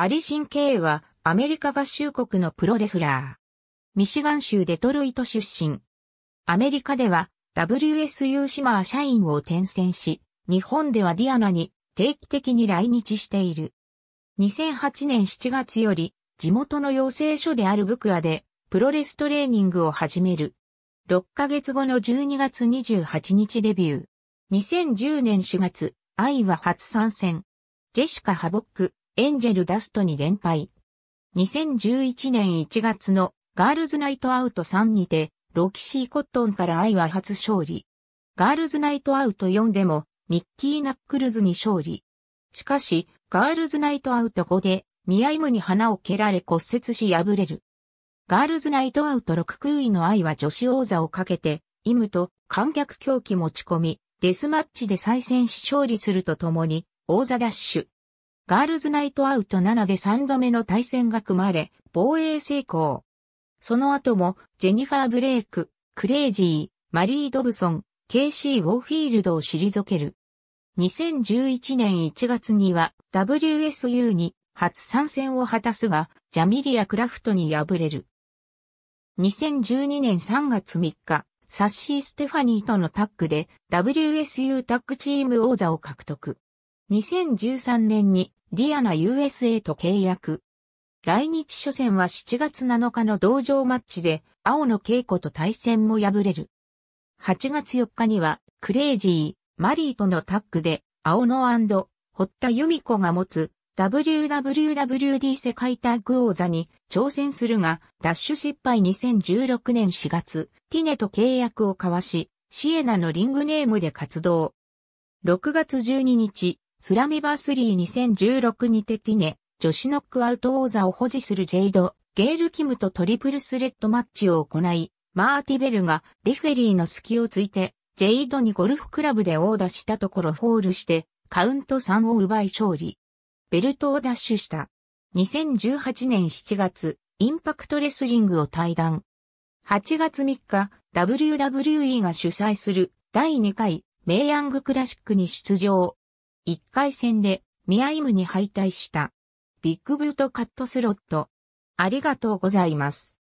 アリシン・ケイはアメリカ合衆国のプロレスラー。ミシガン州デトロイト出身。アメリカでは WSU シマー社員を転戦し、日本ではディアナに定期的に来日している。2008年7月より地元の養成所であるブクアでプロレストレーニングを始める。6ヶ月後の12月28日デビュー。2010年4月、愛は初参戦。ジェシカ・ハボック、エンジェルダストに連敗。2011年1月のガールズナイトアウト3にて、ロキシー・コットンから愛は初勝利。ガールズナイトアウト4でも、ミッキー・ナックルズに勝利。しかし、ガールズナイトアウト5で、ミアイムに花を蹴られ骨折し敗れる。ガールズナイトアウト6空位の愛は女子王座をかけて、イムと観客狂気持ち込み、デスマッチで再戦し勝利するとともに、王座ダッシュ。ガールズナイトアウト7で3度目の対戦が組まれ、防衛成功。その後も、ジェニファー・ブレイク、クレイジー、マリー・ドブソン、KC・ ウォーフィールドを退ける。2011年1月には WSU に初参戦を果たすが、ジャミリア・クラフトに敗れる。2012年3月3日、サッシー・ステファニーとのタッグで WSU タッグチーム王座を獲得。2013年にディアナ USA と契約。来日初戦は7月7日の同場マッチで、青野恵子と対戦も敗れる。8月4日には、クレイジー、マリーとのタッグで、青野堀田由美子が持つ、WWWD 世界タッグ王座に挑戦するが、ダッシュ失敗2016年4月、ティネと契約を交わし、シエナのリングネームで活動。6月12日、スラミバースリー2016にてティネ、女子ノックアウト王座を保持するジェイド、ゲール・キムとトリプルスレッドマッチを行い、マーティベルがレフェリーの隙をついて、ジェイドにゴルフクラブでダ打したところホールして、カウント3を奪い勝利。ベルトを奪取した。2018年7月、インパクトレスリングを退団。8月3日、WWE が主催する第2回メイヤングクラシックに出場。1回戦でミアイムに敗退した。ビッグブートカットスロット。ありがとうございます。